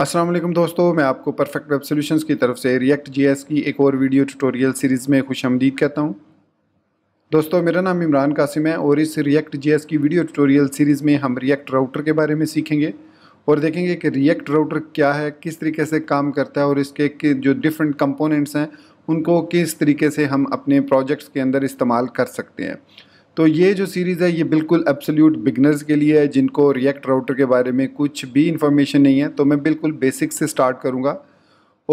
असलम दोस्तों मैं आपको परफेक्ट वेब सॉल्यूशंस की तरफ से रिएक्ट जीएस की एक और वीडियो ट्यूटोरियल सीरीज़ में खुश आमदीद कहता हूँ दोस्तों मेरा नाम इमरान कासिम है और इस React JS video tutorial tutorial सीरीज़ में हम रिएक्ट राउटर के बारे में सीखेंगे और देखेंगे कि रिएक्ट राउटर क्या है किस तरीके से काम करता है और इसके जो डिफरेंट कंपोनेंट्स हैं उनको किस तरीके से हम अपने प्रोजेक्ट्स के अंदर इस्तेमाल कर सकते हैं तो ये जो सीरीज़ है ये बिल्कुल एब्सोल्यूट बिगनर्स के लिए है जिनको रिएक्ट राउटर के बारे में कुछ भी इन्फॉर्मेशन नहीं है तो मैं बिल्कुल बेसिक से स्टार्ट करूँगा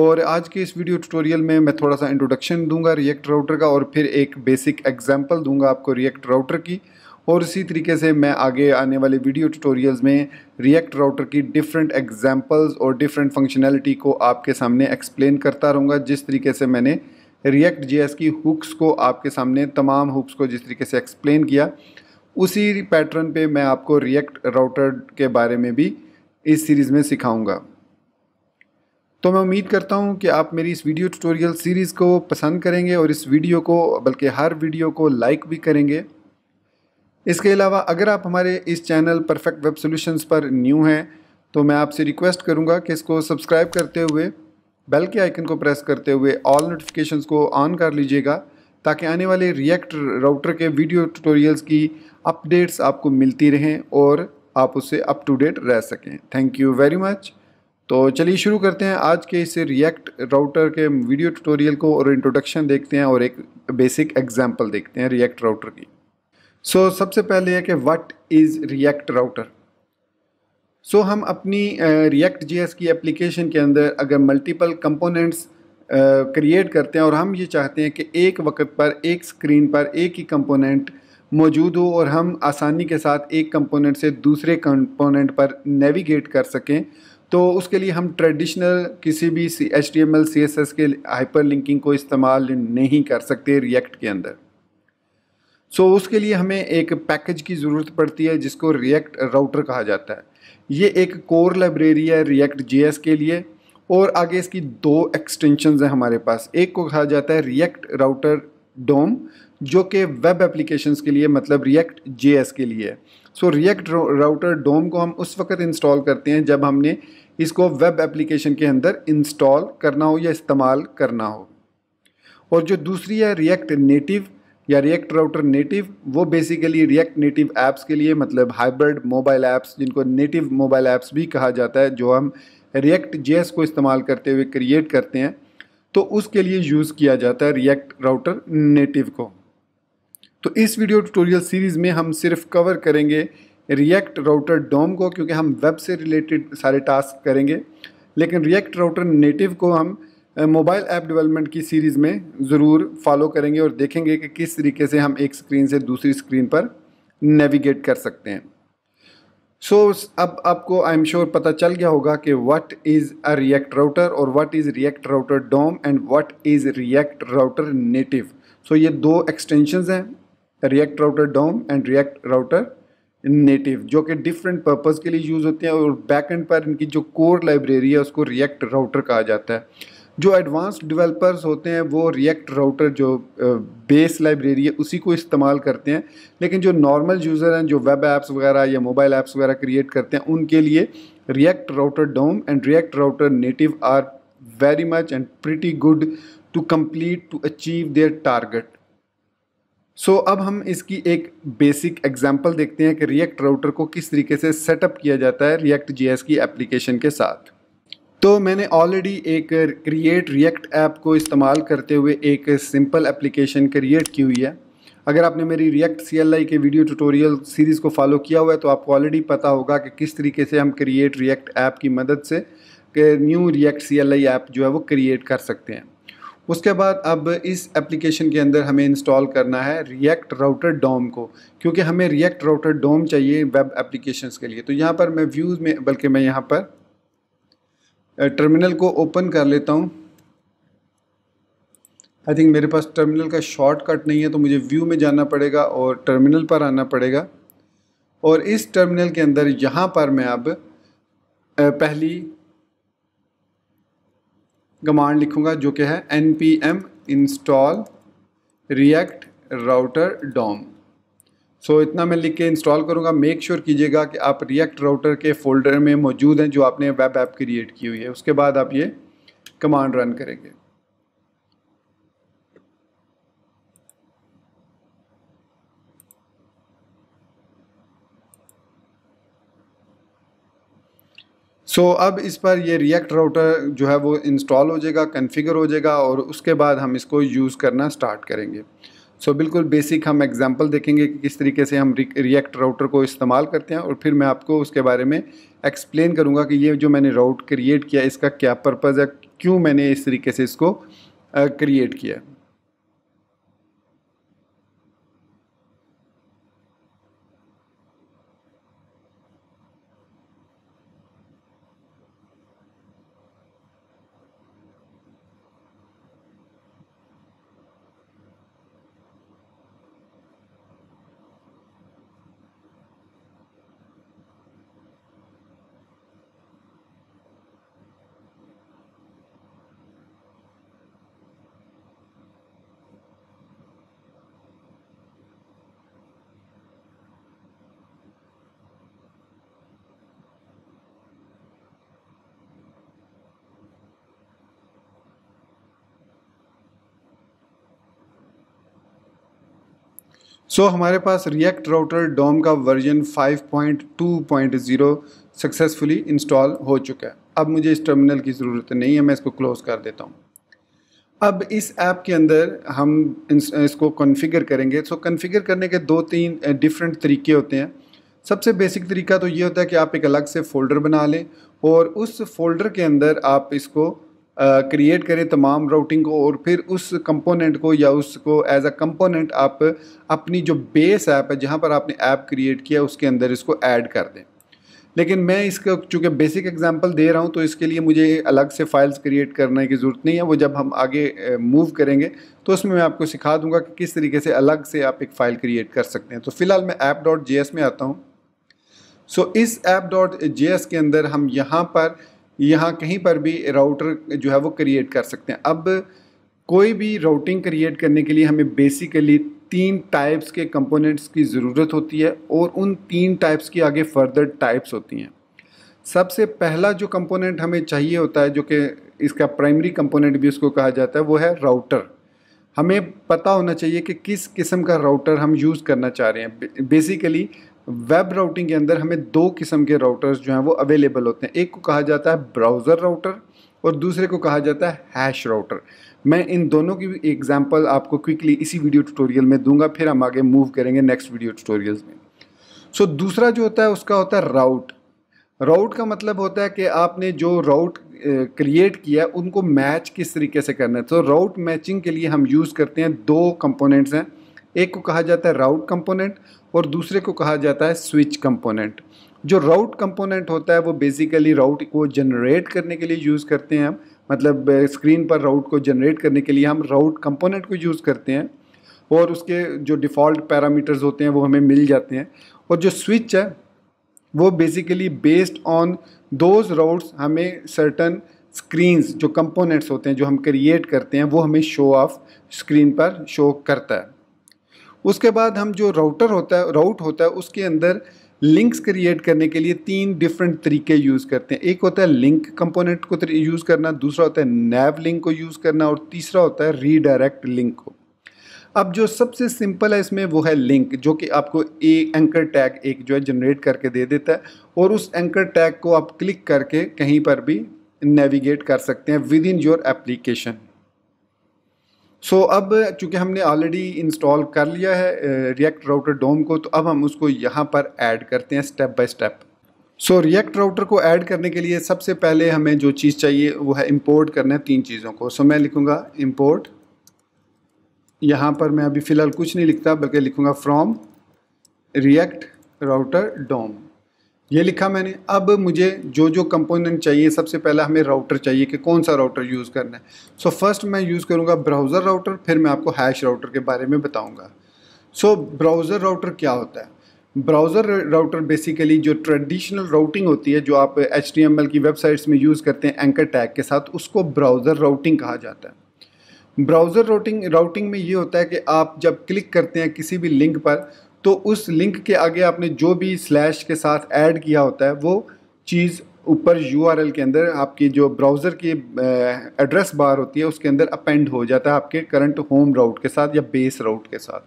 और आज के इस वीडियो ट्यूटोरियल में मैं थोड़ा सा इंट्रोडक्शन दूंगा रिएक्ट राउटर का और फिर एक बेसिक एग्जांपल दूंगा आपको रिएक्ट राउटर की और इसी तरीके से मैं आगे आने वाले वीडियो ट्यूटोरियल्स में रिएक्ट राउटर की डिफरेंट एग्जांपल्स और डिफरेंट फंक्शनैलिटी को आपके सामने एक्सप्लेन करता रहूँगा जिस तरीके से मैंने रिएक्ट जे की हुक्स को आपके सामने तमाम हुक्स को जिस तरीके से एक्सप्लेन किया उसी पैटर्न पे मैं आपको रिएक्ट राउटर के बारे में भी इस सीरीज़ में सिखाऊंगा तो मैं उम्मीद करता हूं कि आप मेरी इस वीडियो ट्यूटोरियल सीरीज़ को पसंद करेंगे और इस वीडियो को बल्कि हर वीडियो को लाइक भी करेंगे इसके अलावा अगर आप हमारे इस चैनल परफेक्ट वेब सोल्यूशनस पर न्यू हैं तो मैं आपसे रिक्वेस्ट करूँगा कि इसको सब्सक्राइब करते हुए बेल के आइकन को प्रेस करते हुए ऑल नोटिफिकेशंस को ऑन कर लीजिएगा ताकि आने वाले रिएक्ट राउटर के वीडियो ट्यूटोरियल्स की अपडेट्स आपको मिलती रहें और आप उससे अप टू डेट रह सकें थैंक यू वेरी मच तो चलिए शुरू करते हैं आज के इस रिएक्ट राउटर के वीडियो ट्यूटोरियल को और इंट्रोडक्शन देखते हैं और एक बेसिक एग्जांपल देखते हैं रिएक्ट राउटर की सो so, सबसे पहले है कि what is React router so so, हम अपनी रिएक्ट जी की एप्लीकेशन के अंदर अगर मल्टीपल कंपोनेंट्स क्रिएट करते हैं और हम ये चाहते हैं कि एक वक्त पर एक स्क्रीन पर एक ही कंपोनेंट मौजूद हो और हम आसानी के साथ एक कंपोनेंट से दूसरे कंपोनेंट पर नेविगेट कर सकें तो उसके लिए हम ट्रेडिशनल किसी भी C H D M L C S S के हाइपर लिंकिंग को इस्तेमाल नहीं कर सकते रिएक्ट के अंदर सो so, उसके लिए हमें एक पैकेज की ज़रूरत पड़ती है जिसको रिएक्ट राउटर कहा जाता है ये एक कोर लाइब्रेरी है रिएक्ट जे के लिए और आगे इसकी दो एक्सटेंशन हैं हमारे पास एक को कहा जाता है रिएक्ट राउटर डोम जो कि वेब एप्लीकेशंस के लिए मतलब रिएक्ट जे के लिए है सो रिएक्ट राउटर डोम को हम उस वक्त इंस्टॉल करते हैं जब हमने इसको वेब एप्लीकेशन के अंदर इंस्टॉल करना हो या इस्तेमाल करना हो और जो दूसरी है रिएक्ट नेटिव या रिएक्ट राउटर नेटिव वो बेसिकली रिएक्ट नेटिव ऐप्स के लिए मतलब हाइब्रिड मोबाइल ऐप्स जिनको नेटिव मोबाइल ऐप्स भी कहा जाता है जो हम रिएक्ट जे को इस्तेमाल करते हुए क्रिएट करते हैं तो उसके लिए यूज़ किया जाता है रिएक्ट राउटर नेटिव को तो इस वीडियो ट्यूटोरियल सीरीज़ में हम सिर्फ कवर करेंगे रिएक्ट राउटर डोम को क्योंकि हम वेब से रिलेटेड सारे टास्क करेंगे लेकिन रिएक्ट राउटर नेटिव को हम मोबाइल ऐप डेवलपमेंट की सीरीज़ में ज़रूर फॉलो करेंगे और देखेंगे कि किस तरीके से हम एक स्क्रीन से दूसरी स्क्रीन पर नेविगेट कर सकते हैं सो so, अब आपको आई एम श्योर पता चल गया होगा कि what is a React router और what is React router DOM and what is React router native so ये दो एक्सटेंशंस हैं React router DOM and React router native जो कि डिफरेंट पर्पज़ के लिए यूज़ होते हैं और बैक एंड पर इनकी जो कोर लाइब्रेरी है उसको रिएक्ट राउटर कहा जाता है जो एडवांस्ड डेवलपर्स होते हैं वो रिएक्ट राउटर जो बेस लाइब्रेरी है उसी को इस्तेमाल करते हैं लेकिन जो नॉर्मल यूज़र हैं जो वेब ऐप्स वगैरह या मोबाइल ऐप्स वगैरह क्रिएट करते हैं उनके लिए React router DOM and React router native are very much and pretty good to complete to achieve their target so अब हम इसकी एक बेसिक एग्जाम्पल देखते हैं कि रिएक्ट राउटर को किस तरीके से सेटअप किया जाता है रिएक्ट जी की एप्लीकेशन के साथ तो मैंने ऑलरेडी एक क्रिएट रिएक्ट ऐप को इस्तेमाल करते हुए एक सिंपल एप्लीकेशन क्रिएट की हुई है अगर आपने मेरी रिएक्ट सी के वीडियो ट्यूटोरियल सीरीज़ को फॉलो किया हुआ है तो आपको ऑलरेडी पता होगा कि किस तरीके से हम क्रिएट रिएक्ट ऐप की मदद से न्यू रिएक्ट सी ऐप जो है वो क्रिएट कर सकते हैं उसके बाद अब इस एप्लीकेशन के अंदर हमें इंस्टॉल करना है रिएक्ट राउटर डोम को क्योंकि हमें रिएक्ट राउटर डोम चाहिए वेब एप्लीकेशंस के लिए तो यहाँ पर मैं व्यूज़ में बल्कि मैं यहाँ पर टर्मिनल को ओपन कर लेता हूँ आई थिंक मेरे पास टर्मिनल का शॉर्टकट नहीं है तो मुझे व्यू में जाना पड़ेगा और टर्मिनल पर आना पड़ेगा और इस टर्मिनल के अंदर यहाँ पर मैं अब पहली कमांड लिखूँगा जो कि है npm install react router dom सो so, इतना मैं लिख के इंस्टॉल करूँगा मेक श्योर कीजिएगा कि आप रिएक्ट राउटर के फोल्डर में मौजूद हैं जो आपने वेब ऐप क्रिएट की हुई है उसके बाद आप ये कमांड रन करेंगे सो so, अब इस पर ये रिएक्ट राउटर जो है वो इंस्टॉल हो जाएगा कन्फिगर हो जाएगा और उसके बाद हम इसको यूज़ करना स्टार्ट करेंगे सो so, बिल्कुल बेसिक हम एग्जांपल देखेंगे कि किस तरीके से हम रिएक्ट राउटर को इस्तेमाल करते हैं और फिर मैं आपको उसके बारे में एक्सप्लेन करूँगा कि ये जो मैंने राउट क्रिएट किया इसका क्या पर्पज़ है क्यों मैंने इस तरीके से इसको क्रिएट किया सो so, हमारे पास रिएक्ट राउटर डोम का वर्जन 5.2.0 सक्सेसफुली इंस्टॉल हो चुका है अब मुझे इस टर्मिनल की ज़रूरत नहीं है मैं इसको क्लोज़ कर देता हूँ अब इस ऐप के अंदर हम इसको कॉन्फ़िगर करेंगे सो so, कॉन्फ़िगर करने के दो तीन डिफरेंट तरीके होते हैं सबसे बेसिक तरीका तो ये होता है कि आप एक अलग से फ़ोल्डर बना लें और उस फोल्डर के अंदर आप इसको क्रिएट करें तमाम राउटिंग को और फिर उस कंपोनेंट को या उसको एज अ कंपोनेंट आप अपनी जो बेस ऐप है जहाँ पर आपने ऐप क्रिएट किया उसके अंदर इसको ऐड कर दें लेकिन मैं इसका चूँकि बेसिक एग्जांपल दे रहा हूँ तो इसके लिए मुझे अलग से फाइल्स क्रिएट करने की ज़रूरत नहीं है वो जब हम आगे मूव करेंगे तो उसमें मैं आपको सिखा दूँगा कि किस तरीके से अलग से आप एक फ़ाइल क्रिएट कर सकते हैं तो फ़िलहाल मैं ऐप डॉट जे में आता हूँ सो so, इस ऐप डॉट जे के अंदर हम यहाँ पर यहाँ कहीं पर भी राउटर जो है वो क्रिएट कर सकते हैं अब कोई भी राउटिंग क्रिएट करने के लिए हमें बेसिकली तीन टाइप्स के कंपोनेंट्स की ज़रूरत होती है और उन तीन टाइप्स की आगे फर्दर टाइप्स होती हैं सबसे पहला जो कंपोनेंट हमें चाहिए होता है जो कि इसका प्राइमरी कंपोनेंट भी उसको कहा जाता है वो है राउटर हमें पता होना चाहिए कि किस किस्म का राउटर हम यूज़ करना चाह रहे हैं बेसिकली वेब राउटिंग के अंदर हमें दो किस्म के राउटर्स जो हैं वो अवेलेबल होते हैं एक को कहा जाता है ब्राउज़र राउटर और दूसरे को कहा जाता है हैश राउटर मैं इन दोनों की भी एग्जाम्पल आपको क्विकली इसी वीडियो ट्यूटोरियल में दूंगा फिर हम आगे मूव करेंगे नेक्स्ट वीडियो ट्यूटोरियल्स में सो so, दूसरा जो होता है उसका होता है राउट राउट का मतलब होता है कि आपने जो राउट क्रिएट किया उनको मैच किस तरीके से करना है तो राउट मैचिंग के लिए हम यूज़ करते हैं दो कंपोनेंट्स हैं एक को कहा जाता है राउट कंपोनेंट और दूसरे को कहा जाता है स्विच कंपोनेंट जो राउट कंपोनेंट होता है वो बेसिकली राउट को जनरेट करने के लिए यूज़ करते हैं हम मतलब स्क्रीन पर राउट को जनरेट करने के लिए हम राउट कंपोनेंट को यूज़ करते हैं और उसके जो डिफ़ॉल्ट पैरामीटर्स होते हैं वो हमें मिल जाते हैं और जो स्विच है वो basically based on those routes हमें सर्टन स्क्रीन्स जो कंपोनेंट्स होते हैं जो हम क्रिएट करते हैं वो हमें शो ऑफ स्क्रीन पर शो करता है उसके बाद हम जो राउटर होता है राउट होता है उसके अंदर लिंक्स क्रिएट करने के लिए तीन डिफरेंट तरीके यूज़ करते हैं एक होता है लिंक कंपोनेंट को यूज़ करना दूसरा होता है नैव लिंक को यूज़ करना और तीसरा होता है रीडायरेक्ट लिंक को अब जो सबसे सिंपल है इसमें वो है लिंक जो कि आपको ए एंकर टैग एक जो है जनरेट करके दे देता है और उस एंकर टैग को आप क्लिक करके कहीं पर भी नेविगेट कर सकते हैं within your application so so, अब चूँकि हमने ऑलरेडी इंस्टॉल कर लिया है रिएक्ट राउटर डोम को तो अब हम उसको यहाँ पर ऐड करते हैं step by step so React router को ऐड करने के लिए सबसे पहले हमें जो चीज़ चाहिए वो है इंपोर्ट करना है तीन चीज़ों को सो so, मैं लिखूँगा इंपोर्ट यहाँ पर मैं अभी फ़िलहाल कुछ नहीं लिखता बल्कि लिखूँगा फ्रॉम रिएक्ट राउटर डोम ये लिखा मैंने अब मुझे जो जो कंपोनेंट चाहिए सबसे पहला हमें राउटर चाहिए कि कौन सा राउटर यूज़ करना है सो so, फर्स्ट मैं यूज़ करूँगा ब्राउज़र राउटर फिर मैं आपको हैश राउटर के बारे में बताऊँगा सो ब्राउज़र राउटर क्या होता है ब्राउज़र राउटर बेसिकली जो ट्रेडिशनल राउटिंग होती है जो आप एच की वेबसाइट्स में यूज़ करते हैं एंकर टैग के साथ उसको ब्राउज़र राउटिंग कहा जाता है ब्राउज़र राउटिंग राउटिंग में ये होता है कि आप जब क्लिक करते हैं किसी भी लिंक पर तो उस लिंक के आगे आपने जो भी स्लैश के साथ ऐड किया होता है वो चीज़ ऊपर यू के अंदर आपकी जो ब्राउज़र की एड्रेस बार होती है उसके अंदर अपेंड हो जाता है आपके करंट होम राउट के साथ या बेस राउट के साथ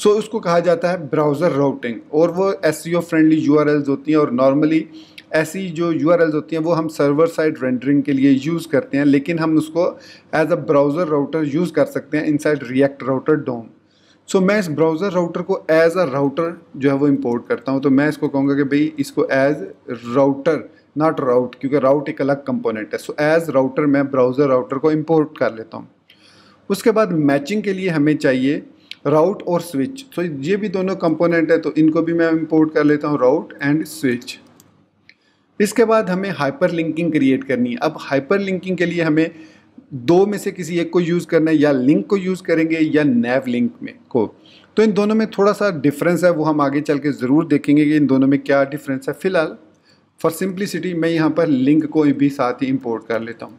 सो so, उसको कहा जाता है ब्राउज़र राउटिंग और वो एस फ्रेंडली यू होती हैं और नॉर्मली ऐसी जो यू होती हैं वो हम सर्वर साइड रेंडरिंग के लिए यूज़ करते हैं लेकिन हम उसको as a browser router use कर सकते हैं inside React router DOM so so, मैं इस ब्राउज़र राउटर को एज अ राउटर जो है वो इम्पोर्ट करता हूँ तो मैं इसको कहूँगा कि भाई इसको एज राउटर नॉट राउट क्योंकि राउट एक अलग कंपोनेंट है सो एज राउटर मैं ब्राउज़र राउटर को इम्पोर्ट कर लेता हूँ उसके बाद मैचिंग के लिए हमें चाहिए राउट और स्विच सो so, ये भी दोनों कंपोनेंट है तो इनको भी मैं इम्पोर्ट कर लेता हूँ राउट एंड स्विच इसके बाद हमें हाइपर लिंकिंग क्रिएट करनी है अब हाइपर लिंकिंग के लिए हमें दो में से किसी एक को यूज़ करना है या लिंक को यूज़ करेंगे या नैव लिंक में को तो इन दोनों में थोड़ा सा डिफरेंस है वो हम आगे चल के ज़रूर देखेंगे कि इन दोनों में क्या डिफरेंस है फ़िलहाल फॉर सिंप्लिसिटी मैं यहाँ पर लिंक को भी साथ ही इम्पोर्ट कर लेता हूँ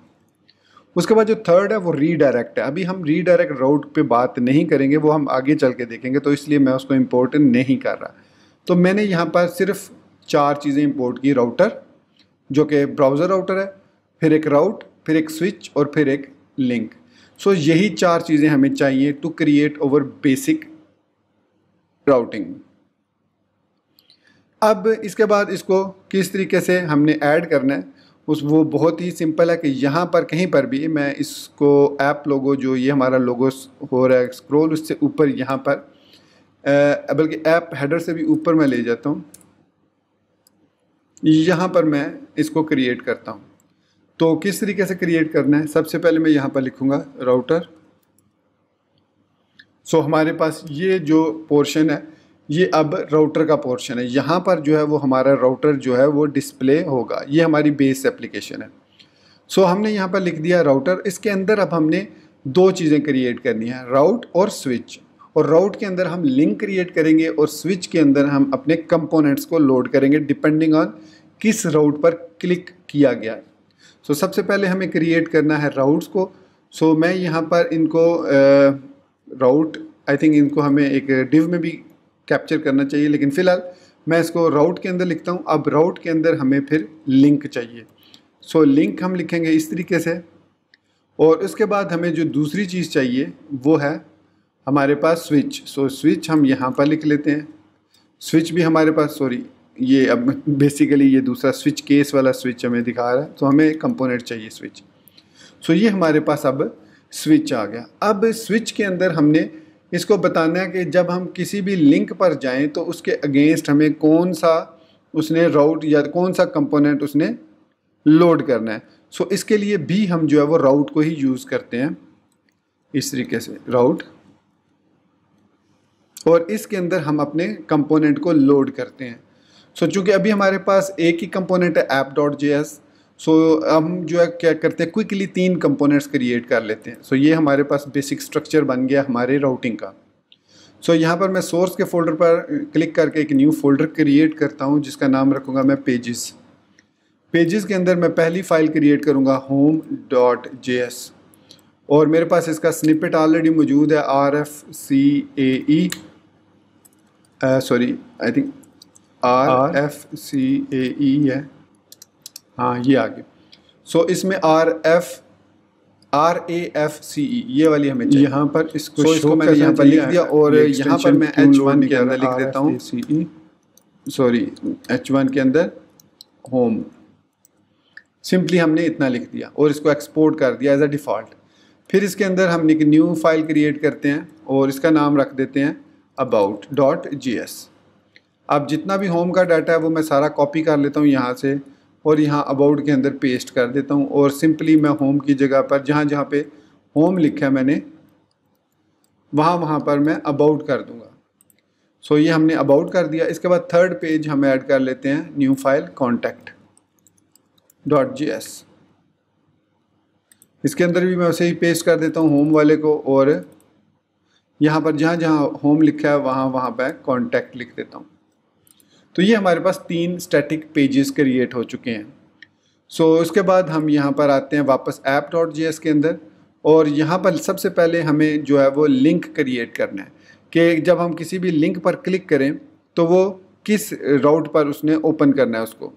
उसके बाद जो थर्ड है वो रीडायरेक्ट है अभी हम रीडायरेक्ट रोड पे बात नहीं करेंगे वो हम आगे चल के देखेंगे तो इसलिए मैं उसको इम्पोर्ट नहीं कर रहा तो मैंने यहाँ पर सिर्फ चार चीज़ें इम्पोर्ट की राउटर जो कि ब्राउज़र राउटर है फिर एक राउट फिर एक स्विच और फिर एक लिंक सो so, यही चार चीज़ें हमें चाहिए to create over basic routing अब इसके बाद इसको किस तरीके से हमने ऐड करना है उस वो बहुत ही सिंपल है कि यहाँ पर कहीं पर भी मैं इसको ऐप लोगो जो ये हमारा लोगो हो रहा है स्क्रोल उससे ऊपर यहाँ पर बल्कि ऐप हेडर से भी ऊपर मैं ले जाता हूँ यहाँ पर मैं इसको क्रिएट करता हूँ तो किस तरीके से क्रिएट करना है सबसे पहले मैं यहाँ पर लिखूँगा राउटर सो हमारे पास ये जो पोर्शन है ये अब राउटर का पोर्शन है यहाँ पर जो है वो हमारा राउटर जो है वो डिस्प्ले होगा ये हमारी बेस एप्लीकेशन है सो so, हमने यहाँ पर लिख दिया राउटर इसके अंदर अब हमने दो चीज़ें क्रिएट करनी है राउट और स्विच और राउट के अंदर हम लिंक क्रिएट करेंगे और स्विच के अंदर हम अपने कंपोनेंट्स को लोड करेंगे डिपेंडिंग ऑन किस राउट पर क्लिक किया गया सो so, सबसे पहले हमें क्रिएट करना है राउट्स को सो so, मैं यहाँ पर इनको राउट आई थिंक इनको हमें एक डिव में भी कैप्चर करना चाहिए लेकिन फ़िलहाल मैं इसको राउट के अंदर लिखता हूँ अब राउट के अंदर हमें फिर लिंक चाहिए सो so, लिंक हम लिखेंगे इस तरीके से और उसके बाद हमें जो दूसरी चीज़ चाहिए वो है हमारे पास स्विच सो so, स्विच हम यहाँ पर लिख लेते हैं स्विच भी हमारे पास सॉरी ये अब बेसिकली ये दूसरा स्विच केस वाला स्विच हमें दिखा रहा है तो हमें कंपोनेंट चाहिए स्विच सो ये हमारे पास अब स्विच आ गया अब स्विच के अंदर हमने इसको बताना है कि जब हम किसी भी लिंक पर जाएं तो उसके अगेंस्ट हमें कौन सा उसने राउट या कौन सा कंपोनेंट उसने लोड करना है सो so इसके लिए भी हम जो है वो राउट को ही यूज़ करते हैं इस तरीके से राउट और इसके अंदर हम अपने कंपोनेंट को लोड करते हैं सो so, चूँकि अभी हमारे पास एक ही कंपोनेंट है app dot J S so हम जो है क्या करते हैं क्विकली तीन कंपोनेंट्स क्रिएट कर लेते हैं सो so, ये हमारे पास बेसिक स्ट्रक्चर बन गया हमारे राउटिंग का सो so, यहाँ पर मैं सोर्स के फोल्डर पर क्लिक करके एक न्यू फोल्डर क्रिएट करता हूँ जिसका नाम रखूँगा मैं पेजेस पेजेस के अंदर मैं पहली फ़ाइल क्रिएट करूँगा होम डॉट जे एस और मेरे पास इसका स्निपेट ऑलरेडी मौजूद है R F C A E sorry I think R F C A E है हाँ ये आ गया सो so, इसमें R F R A F C E ये वाली हमें यहाँ पर इसको, so, इसको मैंने यहाँ पर लिख दिया और यहाँ पर मैं एच वन e। के अंदर लिख देता हूँ C E sorry H one के अंदर होम सिंपली हमने इतना लिख दिया और इसको एक्सपोर्ट कर दिया एज अ डिफ़ॉल्ट फिर इसके अंदर हम एक न्यू फाइल क्रिएट करते हैं और इसका नाम रख देते हैं अबाउट डॉट जी एस अब जितना भी होम का डाटा है वो मैं सारा कॉपी कर लेता हूँ यहाँ से और यहाँ अबाउट के अंदर पेस्ट कर देता हूँ और सिंपली मैं होम की जगह पर जहाँ जहाँ पे होम लिखा है मैंने वहाँ वहाँ पर मैं अबाउट कर दूँगा सो ये हमने अबाउट कर दिया इसके बाद थर्ड पेज हम ऐड कर लेते हैं new file contact dot J S इसके अंदर भी मैं उसे ही पेस्ट कर देता हूँ होम वाले को और यहाँ पर जहाँ जहाँ होम लिखा है वहाँ वहाँ पर कॉन्टैक्ट लिख देता हूँ तो ये हमारे पास तीन स्टैटिक पेजेस क्रिएट हो चुके हैं सो so, उसके बाद हम यहाँ पर आते हैं वापस ऐप डॉट जी के अंदर और यहाँ पर सबसे पहले हमें जो है वो लिंक क्रिएट करना है कि जब हम किसी भी लिंक पर क्लिक करें तो वो किस राउट पर उसने ओपन करना है उसको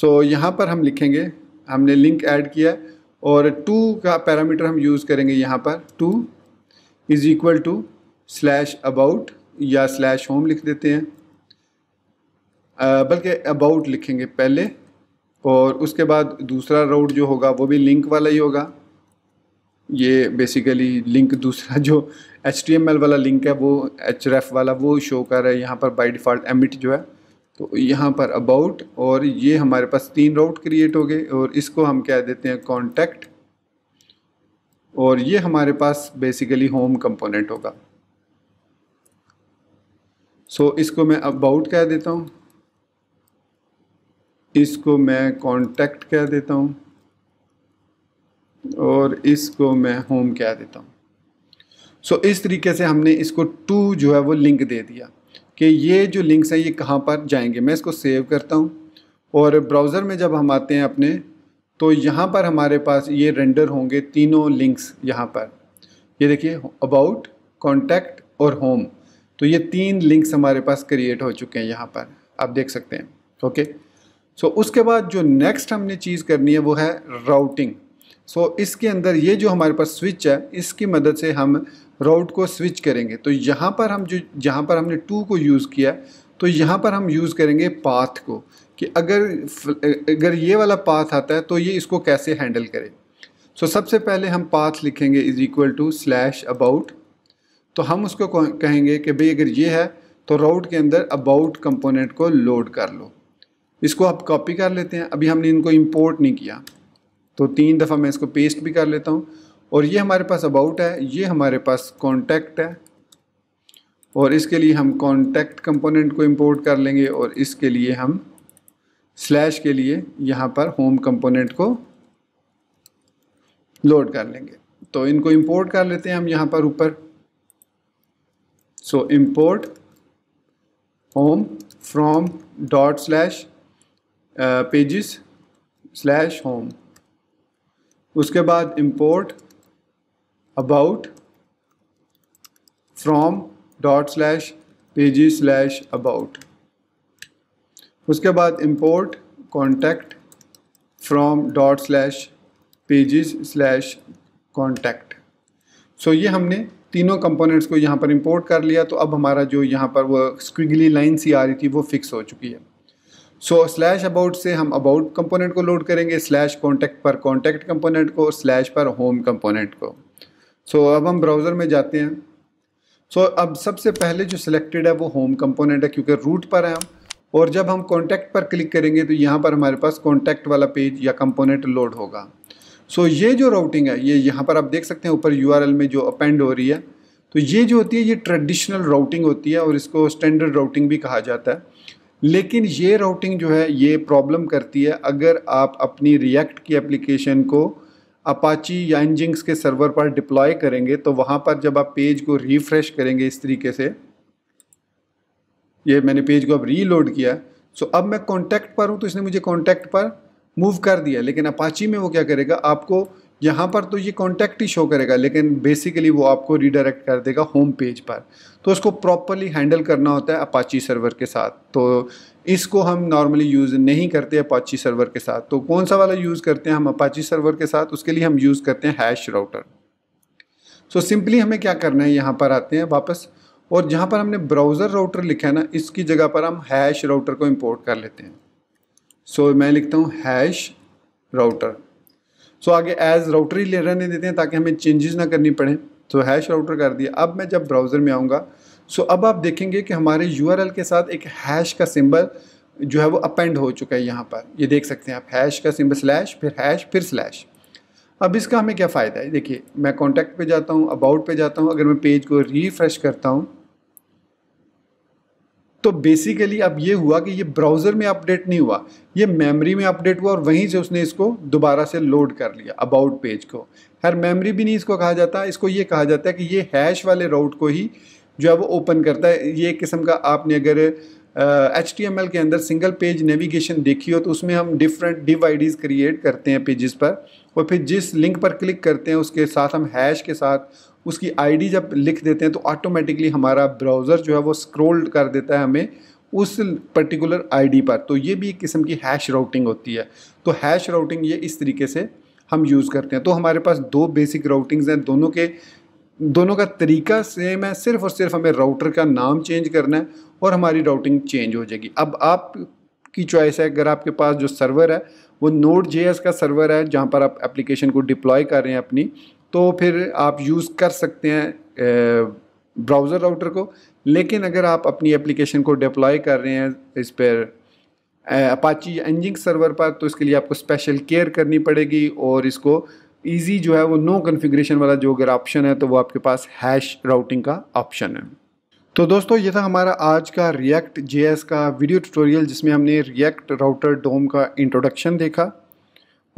सो so, यहाँ पर हम लिखेंगे हमने लिंक ऐड किया और टू का पैरामीटर हम यूज़ करेंगे यहाँ पर to is equal to slash about या स्लैश होम लिख देते हैं बल्कि अबाउट लिखेंगे पहले और उसके बाद दूसरा राउट जो होगा वो भी लिंक वाला ही होगा ये बेसिकली लिंक दूसरा जो एच वाला लिंक है वो एच वाला वो शो कर रहा है यहाँ पर बाई डिफ़ॉल्ट एमिट जो है तो यहाँ पर अबाउट और ये हमारे पास तीन राउट क्रिएट हो गए और इसको हम कह देते हैं कॉन्टैक्ट और ये हमारे पास बेसिकली होम कंपोनेंट होगा सो so, इसको मैं अबाउट कह देता हूँ इसको मैं कॉन्टैक्ट कह देता हूँ और इसको मैं होम कह देता हूँ सो so, इस तरीके से हमने इसको टू जो है वो लिंक दे दिया कि ये जो लिंक्स हैं ये कहाँ पर जाएंगे मैं इसको सेव करता हूँ और ब्राउज़र में जब हम आते हैं अपने तो यहाँ पर हमारे पास ये रेंडर होंगे तीनों लिंक्स यहाँ पर ये देखिए अबाउट कॉन्टैक्ट और होम तो ये तीन लिंक्स हमारे पास क्रिएट हो चुके हैं यहाँ पर आप देख सकते हैं ओके okay? सो so, उसके बाद जो नेक्स्ट हमने चीज़ करनी है वो है राउटिंग सो so, इसके अंदर ये जो हमारे पास स्विच है इसकी मदद से हम राउट को स्विच करेंगे तो यहाँ पर हम जो जहाँ पर हमने टू को यूज़ किया तो यहाँ पर हम यूज़ करेंगे पाथ को कि अगर अगर ये वाला पाथ आता है तो ये इसको कैसे हैंडल करें सो so, सबसे पहले हम पाथ लिखेंगे is equal to slash about तो हम उसको कहेंगे कि भाई अगर ये है तो राउट के अंदर अबाउट कंपोनेंट को लोड कर लो इसको आप कॉपी कर लेते हैं अभी हमने इनको इम्पोर्ट नहीं किया तो तीन दफ़ा मैं इसको पेस्ट भी कर लेता हूँ और ये हमारे पास अबाउट है ये हमारे पास कॉन्टैक्ट है और इसके लिए हम कॉन्टैक्ट कंपोनेंट को इंपोर्ट कर लेंगे और इसके लिए हम स्लैश के लिए यहाँ पर होम कंपोनेंट को लोड कर लेंगे तो इनको इंपोर्ट कर लेते हैं हम यहाँ पर ऊपर so import home from dot slash pages slash home उसके बाद import about from dot slash pages slash about उसके बाद import contact from dot slash pages slash contact so ये हमने तीनों कंपोनेंट्स को यहाँ पर इंपोर्ट कर लिया तो अब हमारा जो यहाँ पर वो स्क्विगली लाइन सी आ रही थी वो फिक्स हो चुकी है सो स्लैश अबाउट से हम अबाउट कंपोनेंट को लोड करेंगे स्लैश कॉन्टैक्ट पर कॉन्टैक्ट कंपोनेंट को स्लैश पर होम कंपोनेंट को सो so, अब हम ब्राउज़र में जाते हैं सो so, अब सबसे पहले जो सिलेक्टेड है वो होम कंपोनेंट है क्योंकि रूट पर है हम और जब हम कॉन्टैक्ट पर क्लिक करेंगे तो यहाँ पर हमारे पास कॉन्टैक्ट वाला पेज या कंपोनेंट लोड होगा सो so, ये जो राउटिंग है ये यहाँ पर आप देख सकते हैं ऊपर यू में जो अपेंड हो रही है तो ये जो होती है ये ट्रेडिशनल राउटिंग होती है और इसको स्टैंडर्ड राउटिंग भी कहा जाता है लेकिन ये राउटिंग जो है ये प्रॉब्लम करती है अगर आप अपनी रिएक्ट की एप्लीकेशन को अपाची या इंजिंग्स के सर्वर पर डिप्लॉय करेंगे तो वहाँ पर जब आप पेज को रिफ्रेश करेंगे इस तरीके से ये मैंने पेज को अब रीलोड किया सो अब मैं कॉन्टैक्ट पर हूँ तो इसने मुझे कॉन्टैक्ट पर मूव कर दिया लेकिन अपाची में वो क्या करेगा आपको यहाँ पर तो ये कॉन्टैक्ट ही शो करेगा लेकिन बेसिकली वो आपको रिडायरेक्ट कर देगा होम पेज पर तो उसको प्रॉपरली हैंडल करना होता है अपाची सर्वर के साथ तो इसको हम नॉर्मली यूज़ नहीं करते अपाची सर्वर के साथ तो कौन सा वाला यूज़ करते हैं हम अपाची सर्वर के साथ उसके लिए हम यूज़ करते हैं हैश राउटर सो सिंपली हमें क्या करना है यहाँ पर आते हैं वापस और जहाँ पर हमने ब्राउज़र राउटर लिखा है ना इसकी जगह पर हम हैश राउटर को इम्पोर्ट कर लेते हैं सो so, मैं लिखता हूँ हैश राउटर सो so, आगे एज राउटर ही ले रहने देते हैं ताकि हमें चेंजेस ना करनी पड़े तो हैश राउटर कर दिया अब मैं जब ब्राउज़र में आऊँगा सो so, अब आप देखेंगे कि हमारे यू के साथ एक हैश का सिम्बल जो है वो अपेंड हो चुका है यहाँ पर ये देख सकते हैं आप हैश का सिम्बल स्लैश फिर हैश फिर स्लैश अब इसका हमें क्या फ़ायदा है देखिए मैं कॉन्टैक्ट पे जाता हूँ अबाउट पे जाता हूँ अगर मैं पेज को रिफ्रेश करता हूँ तो बेसिकली अब ये हुआ कि ये ब्राउज़र में अपडेट नहीं हुआ ये मेमोरी में अपडेट हुआ और वहीं से उसने इसको दोबारा से लोड कर लिया अबाउट पेज को हर मेमोरी भी नहीं इसको कहा जाता इसको ये कहा जाता है कि ये हैश वाले राउट को ही जो है वो ओपन करता है ये एक किस्म का आपने अगर एच टी एम एल के अंदर सिंगल पेज नेविगेशन देखी हो तो उसमें हम डिफरेंट डिवाइडीज क्रिएट करते हैं पेजेस पर और फिर जिस लिंक पर क्लिक करते हैं उसके साथ हम हैश के साथ उसकी आईडी जब लिख देते हैं तो ऑटोमेटिकली हमारा ब्राउज़र जो है वो स्क्रोल कर देता है हमें उस पर्टिकुलर आईडी पर तो ये भी एक किस्म की हैश राउटिंग होती है तो हैश राउटिंग ये इस तरीके से हम यूज़ करते हैं तो हमारे पास दो बेसिक राउटिंग्स हैं दोनों के दोनों का तरीका सेम है सिर्फ और सिर्फ हमें राउटर का नाम चेंज करना है और हमारी राउटिंग चेंज हो जाएगी अब आप की चॉइस है अगर आपके पास जो सर्वर है वो नोट जे का सर्वर है जहाँ पर आप एप्लीकेशन को डिप्लॉय कर रहे हैं अपनी तो फिर आप यूज़ कर सकते हैं ब्राउज़र राउटर को लेकिन अगर आप अपनी एप्लीकेशन को डिप्लॉय कर रहे हैं इस पर अपाची इंजिंग सर्वर पर तो इसके लिए आपको स्पेशल केयर करनी पड़ेगी और इसको ईजी जो है वो नो कन्फिग्रेशन वाला जो अगर ऑप्शन है तो वो आपके पास हैश राउटिंग का ऑप्शन है तो दोस्तों ये था हमारा आज का रिएक्ट जेएस का वीडियो ट्यूटोरियल जिसमें हमने रिएक्ट राउटर डोम का इंट्रोडक्शन देखा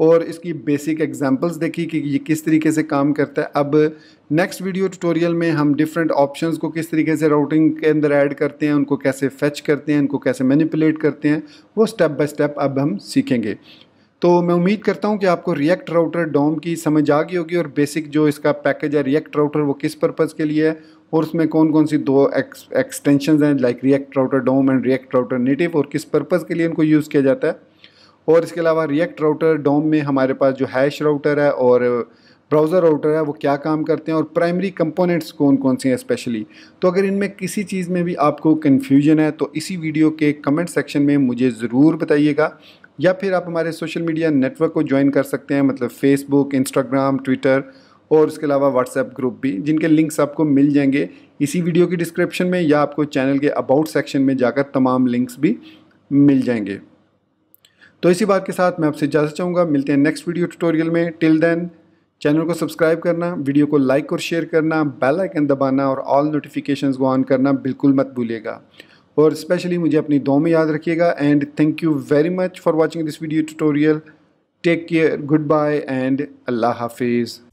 और इसकी बेसिक एग्जांपल्स देखी कि ये किस तरीके से काम करता है अब नेक्स्ट वीडियो ट्यूटोरियल में हम डिफरेंट ऑप्शंस को किस तरीके से राउटिंग के अंदर ऐड करते हैं उनको कैसे फेच करते हैं उनको कैसे मैनिपुलेट करते हैं वो स्टेप बाय स्टेप अब हम सीखेंगे तो मैं उम्मीद करता हूँ कि आपको रिएक्ट राउटर डोम की समझ आ गई होगी और बेसिक जो इसका पैकेज है रिएक्ट राउटर वो किस पर्पज़ के लिए है और उसमें कौन कौन सी दो एक्सटेंशन हैं like React router DOM and React router native और किस पर्पज़ के लिए उनको यूज़ किया जाता है और इसके अलावा रिएक्ट राउटर डोम में हमारे पास जो हैश राउटर है और ब्राउज़र राउटर है वो क्या काम करते हैं और प्राइमरी कंपोनेंट्स कौन कौन से हैं स्पेशली तो अगर इनमें किसी चीज़ में भी आपको कन्फ्यूजन है तो इसी वीडियो के कमेंट सेक्शन में मुझे ज़रूर बताइएगा या फिर आप हमारे सोशल मीडिया नेटवर्क को ज्वाइन कर सकते हैं मतलब फेसबुक इंस्टाग्राम ट्विटर और उसके अलावा व्हाट्सएप ग्रुप भी जिनके लिंक्स आपको मिल जाएंगे इसी वीडियो की डिस्क्रिप्शन में या आपको चैनल के अबाउट सेक्शन में जाकर तमाम लिंक्स भी मिल जाएंगे तो इसी बात के साथ मैं आपसे इजाज़त चाहूँगा मिलते हैं नेक्स्ट वीडियो ट्यूटोरियल में टिल देन चैनल को सब्सक्राइब करना वीडियो को लाइक और शेयर करना बेल आइकन दबाना और ऑल नोटिफिकेशंस को ऑन करना बिल्कुल मत भूलिएगा और स्पेशली मुझे अपनी दो में याद रखिएगा and thank you very much for watching this video tutorial take care good bye एंड अल्लाह हाफिज़